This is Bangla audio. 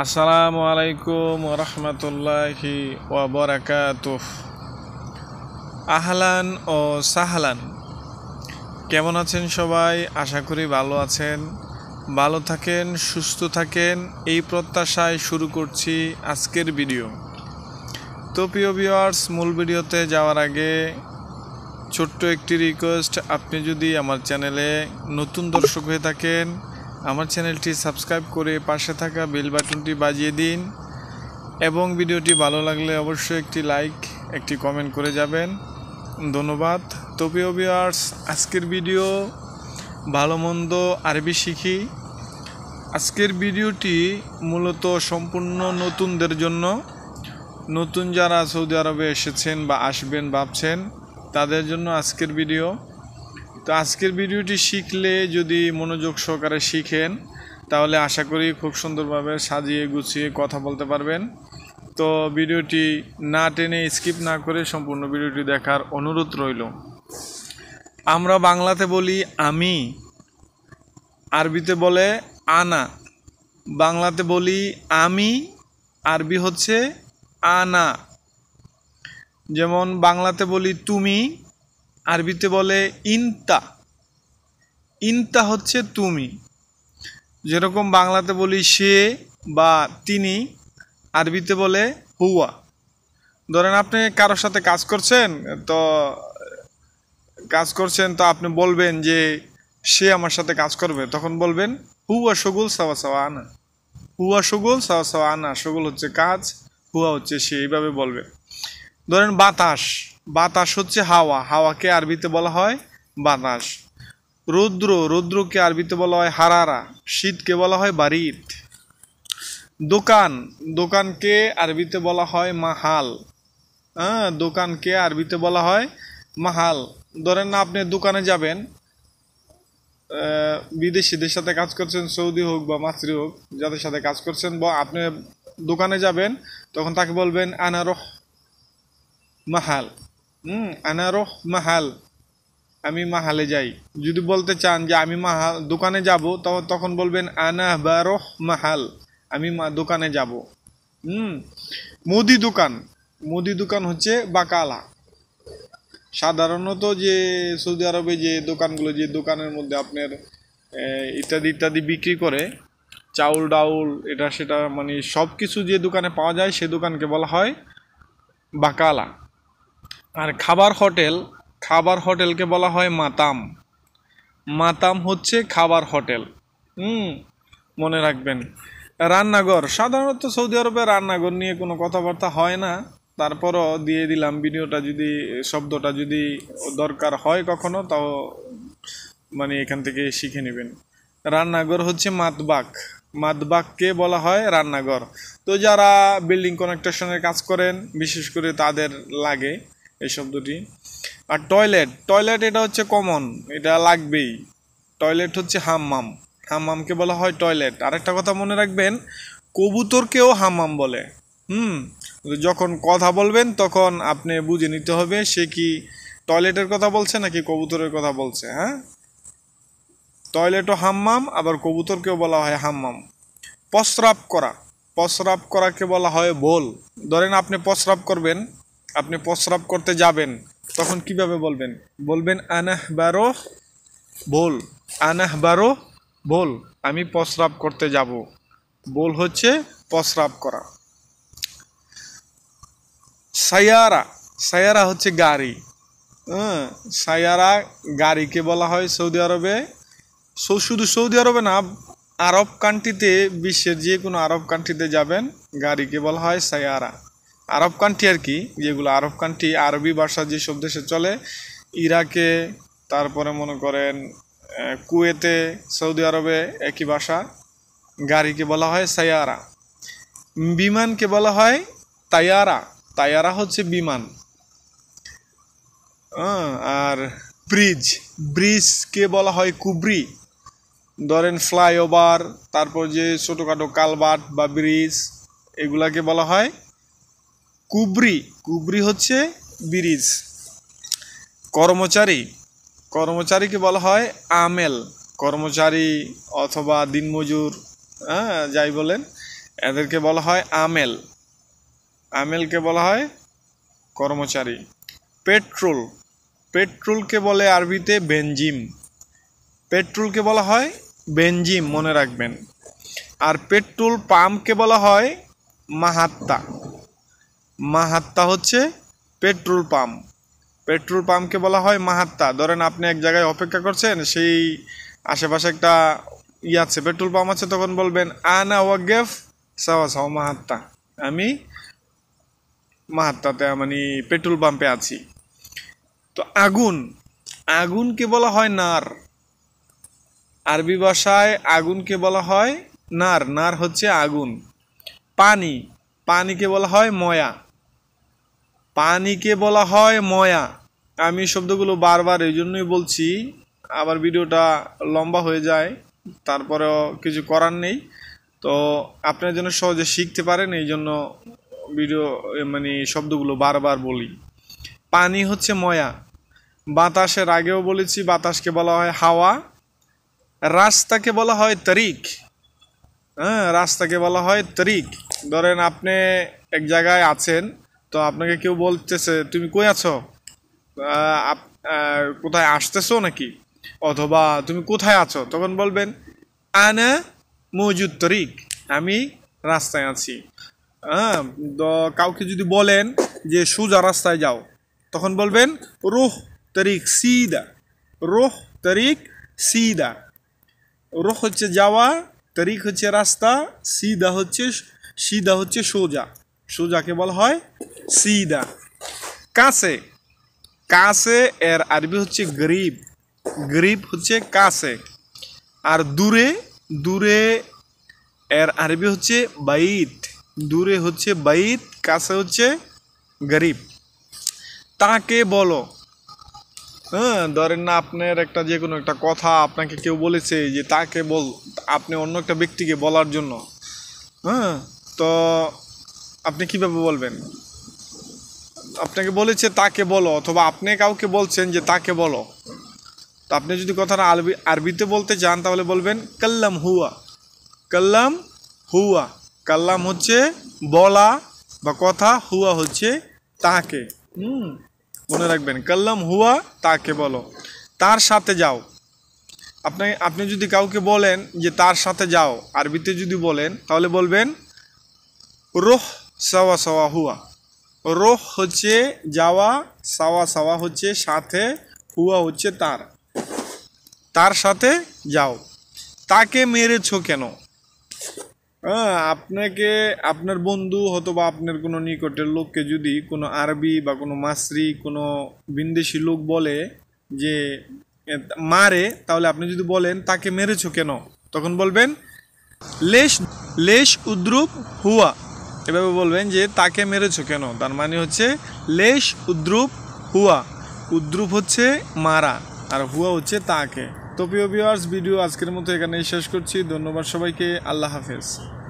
আসসালামু আলাইকুম রহমতুল্লাহি ওবরাকাত আহলান ও সাহলান কেমন আছেন সবাই আশা করি ভালো আছেন ভালো থাকেন সুস্থ থাকেন এই প্রত্যাশায় শুরু করছি আজকের ভিডিও তো প্রিয় ভিওয়ার্স মূল ভিডিওতে যাওয়ার আগে ছোট্ট একটি রিকোয়েস্ট আপনি যদি আমার চ্যানেলে নতুন দর্শক হয়ে থাকেন আমার চ্যানেলটি সাবস্ক্রাইব করে পাশে থাকা বেল বাটনটি বাজিয়ে দিন এবং ভিডিওটি ভালো লাগলে অবশ্যই একটি লাইক একটি কমেন্ট করে যাবেন ধন্যবাদ তো প্রিয় আজকের ভিডিও ভালো মন্দ আরবি শিখি আজকের ভিডিওটি মূলত সম্পূর্ণ নতুনদের জন্য নতুন যারা সৌদি আরবে এসেছেন বা আসবেন ভাবছেন তাদের জন্য আজকের ভিডিও তো আজকের ভিডিওটি শিখলে যদি মনোযোগ সহকারে শিখেন তাহলে আশা করি খুব সুন্দরভাবে সাজিয়ে গুছিয়ে কথা বলতে পারবেন তো ভিডিওটি না টেনে স্কিপ না করে সম্পূর্ণ ভিডিওটি দেখার অনুরোধ রইল আমরা বাংলাতে বলি আমি আরবিতে বলে আনা বাংলাতে বলি আমি আরবি হচ্ছে আনা যেমন বাংলাতে বলি তুমি আরবিতে বলে ইনতা ইনতা হচ্ছে তুমি যেরকম বাংলাতে বলি সে বা তিনি আরবিতে বলে হুয়া ধরেন আপনি কারোর সাথে কাজ করছেন তো কাজ করছেন তো আপনি বলবেন যে সে আমার সাথে কাজ করবে তখন বলবেন হুয়া সগুল সাওয়া সাওয়া আনা হুয়া সগুল সাওয়া সাওয়া আনা সগুল হচ্ছে কাজ হুয়া হচ্ছে সে এইভাবে বলবে ধরেন বাতাস বাতাস হচ্ছে হাওয়া হাওয়াকে আরবিতে বলা হয় বাতাস রৌদ্র রৌদ্রকে আরবিতে বলা হয় হারারা শীতকে বলা হয় বারিত দোকান দোকানকে আরবিতে বলা হয় মাহাল হ্যাঁ দোকানকে আরবিতে বলা হয় মাহাল ধরেন না আপনি দোকানে যাবেন বিদেশিদের সাথে কাজ করছেন সৌদি হোক বা মাতৃ হোক যাদের সাথে কাজ করছেন বা আপনি দোকানে যাবেন তখন তাকে বলবেন আনারহ মাহাল হুম আনারো মাহাল আমি মাহালে যাই যদি বলতে চান যে আমি মাহাল দোকানে যাব তখন বলবেন আনা বারহ মাহাল আমি দোকানে যাব হুম মুদি দোকান মুদি দোকান হচ্ছে বাকালা সাধারণত যে সৌদি আরবে যে দোকানগুলো যে দোকানের মধ্যে আপনার ইত্যাদি ইত্যাদি বিক্রি করে চাউল ডাউল এটা সেটা মানে সব কিছু যে দোকানে পাওয়া যায় সে দোকানকে বলা হয় বাকালা আর খাবার হোটেল খাবার হোটেলকে বলা হয় মাতাম মাতাম হচ্ছে খাবার হোটেল হুম মনে রাখবেন রান্নাঘর সাধারণত সৌদি আরবে রান্নাঘর নিয়ে কোনো কথাবার্তা হয় না তারপরও দিয়ে দিলাম ভিডিওটা যদি শব্দটা যদি দরকার হয় কখনো তাও মানে এখান থেকে শিখে নেবেন রান্নাঘর হচ্ছে মাতবাক মাতবাককে বলা হয় রান্নাঘর তো যারা বিল্ডিং কনেকটেশনের কাজ করেন বিশেষ করে তাদের লাগে এই শব্দটি আর টয়লেট টয়লেট এটা হচ্ছে কমন এটা লাগবেই টয়লেট হচ্ছে হাম্মাম হাম্মামকে বলা হয় টয়লেট আরেকটা কথা মনে রাখবেন কবুতরকেও হাম্মাম বলে হুম যখন কথা বলবেন তখন আপনি বুঝে নিতে হবে সে কি টয়লেটের কথা বলছে নাকি কবুতরের কথা বলছে হ্যাঁ টয়লেটও হাম্মাম আবার কবুতরকেও বলা হয় হাম্মাম প্রস্রাব করা প্রস্রাব করাকে বলা হয় বোল ধরেন আপনি প্রস্রাব করবেন আপনি প্রস্রাব করতে যাবেন তখন কিভাবে বলবেন বলবেন আনাহ বারো বল আনাহ বারো বল আমি প্রস্রাব করতে যাব বল হচ্ছে প্রস্রাব করা সায়ারা সায়ারা হচ্ছে গাড়ি হ্যাঁ সায়ারা গাড়িকে বলা হয় সৌদি আরবে শুধু সৌদি আরবে না আরব কান্ট্রিতে বিশ্বের যে কোনো আরব কান্ট্রিতে যাবেন গাড়িকে বলা হয় সায়ারা আরব কান্ট্রি আর কি যেগুলো আরব কান্ট্রি আরবি ভাষা যেসব দেশে চলে ইরাকে তারপরে মনে করেন কুয়েতে সৌদি আরবে একই ভাষা গাড়িকে বলা হয় সায়ারা বিমানকে বলা হয় তায়ারা তায়ারা হচ্ছে বিমান আর ব্রিজ ব্রিজকে বলা হয় কুবরি ধরেন ফ্লাইওভার তারপর যে ছোটোখাটো কালবাট বা ব্রিজ এগুলাকে বলা হয় কুবরি কুবরি হচ্ছে ব্রিজ কর্মচারী কর্মচারীকে বলা হয় আমেল কর্মচারী অথবা দিনমজুর হ্যাঁ যাই বলেন এদেরকে বলা হয় আমেল আমেলকে বলা হয় কর্মচারী পেট্রোল পেট্রোলকে বলে আরবিতে বেঞ্জিম পেট্রোলকে বলা হয় বেঞ্জিম মনে রাখবেন আর পেট্রোল পাম্পকে বলা হয় মাহাত্মা মাহাত্তা হচ্ছে পেট্রোল পাম্প পেট্রোল পাম্পকে বলা হয় মাহাত্তা ধরেন আপনি এক জায়গায় অপেক্ষা করছেন সেই আশেপাশে একটা ই ইয়ে আছে পেট্রোল পাম্প আছে তখন বলবেন আনা ওয়াগেফ সাওয়া সাও মাহাত্তা আমি মাহাত্তাতে মানে পেট্রোল পাম্পে আছি তো আগুন আগুনকে বলা হয় নার আরবি ভাষায় আগুনকে বলা হয় নার নার হচ্ছে আগুন পানি পানিকে বলা হয় ময়া পানিকে বলা হয় ময়া আমি শব্দগুলো বারবার এই জন্যই বলছি আবার ভিডিওটা লম্বা হয়ে যায় তারপরেও কিছু করার নেই তো আপনার জন্য সহজে শিখতে পারেন এই জন্য ভিডিও মানে শব্দগুলো বারবার বলি পানি হচ্ছে ময়া বাতাসের আগেও বলেছি বাতাসকে বলা হয় হাওয়া রাস্তাকে বলা হয় তারিখ হ্যাঁ রাস্তাকে বলা হয় তারিখ ধরেন আপনি এক জায়গায় আছেন তো আপনাকে কেউ বলতেছে তুমি কই আছো কোথায় আসতেছো নাকি অথবা তুমি কোথায় আছো তখন বলবেন আনা মজুদ তরিক আমি রাস্তায় আছি হ্যাঁ কাউকে যদি বলেন যে সোজা রাস্তায় যাও তখন বলবেন রোহ তরিক সিদা রোহ তরিক সিদা রোহ হচ্ছে যাওয়া তরিক হচ্ছে রাস্তা সিদা হচ্ছে সিদা হচ্ছে সোজা সু যাকে বলা হয় সিদা কাছে কাছে এর আরবি হচ্ছে গরিব গরিব হচ্ছে কাছে আর দূরে দূরে এর আরবি হচ্ছে বাইত দূরে হচ্ছে বাইত কাছে হচ্ছে গরিব তাকে বলো হ্যাঁ ধরেন না আপনার একটা যে কোনো একটা কথা আপনাকে কেউ বলেছে যে তাকে বল আপনি অন্য একটা ব্যক্তিকে বলার জন্য হ্যাঁ তো আপনি কিভাবে বলবেন আপনাকে বলেছে তাকে বলো অথবা আপনি কাউকে বলছেন যে তাকে বলো তো আপনি যদি কথাটা আরবি আরবিতে বলতে চান তাহলে বলবেন কাল্লাম হুয়া কাল্লাম হুয়া কাল্লাম হচ্ছে বলা বা কথা হুয়া হচ্ছে তাকে হুম মনে রাখবেন কাল্লাম হুয়া তাকে বলো তার সাথে যাও আপনি আপনি যদি কাউকে বলেন যে তার সাথে যাও আরবিতে যদি বলেন তাহলে বলবেন রোহ সাওয়া সাওয়া হুয়া রোহ হচ্ছে যাওয়া সাওয়া সাওয়া হচ্ছে সাথে হুয়া হচ্ছে তার তার সাথে যাও তাকে মেরেছ কেন হ্যাঁ আপনাকে আপনার বন্ধু অথবা আপনার কোনো নিকটের লোককে যদি কোনো আরবি বা কোনো মাসরি কোনো বিন্দেশি লোক বলে যে মারে তাহলে আপনি যদি বলেন তাকে মেরেছ কেন তখন বলবেন লেশ লেশ উদ্রুপ হুয়া এভাবে বলবেন যে তাকে মেরেছো কেন তার মানে হচ্ছে লেশ উদ্রুপ হুয়া উদ্রুপ হচ্ছে মারা আর হুয়া হচ্ছে তাকে তো প্রিয় ভিউয়ার্স ভিডিও আজকের মতো এখানেই শেষ করছি ধন্যবাদ সবাইকে আল্লাহ হাফেজ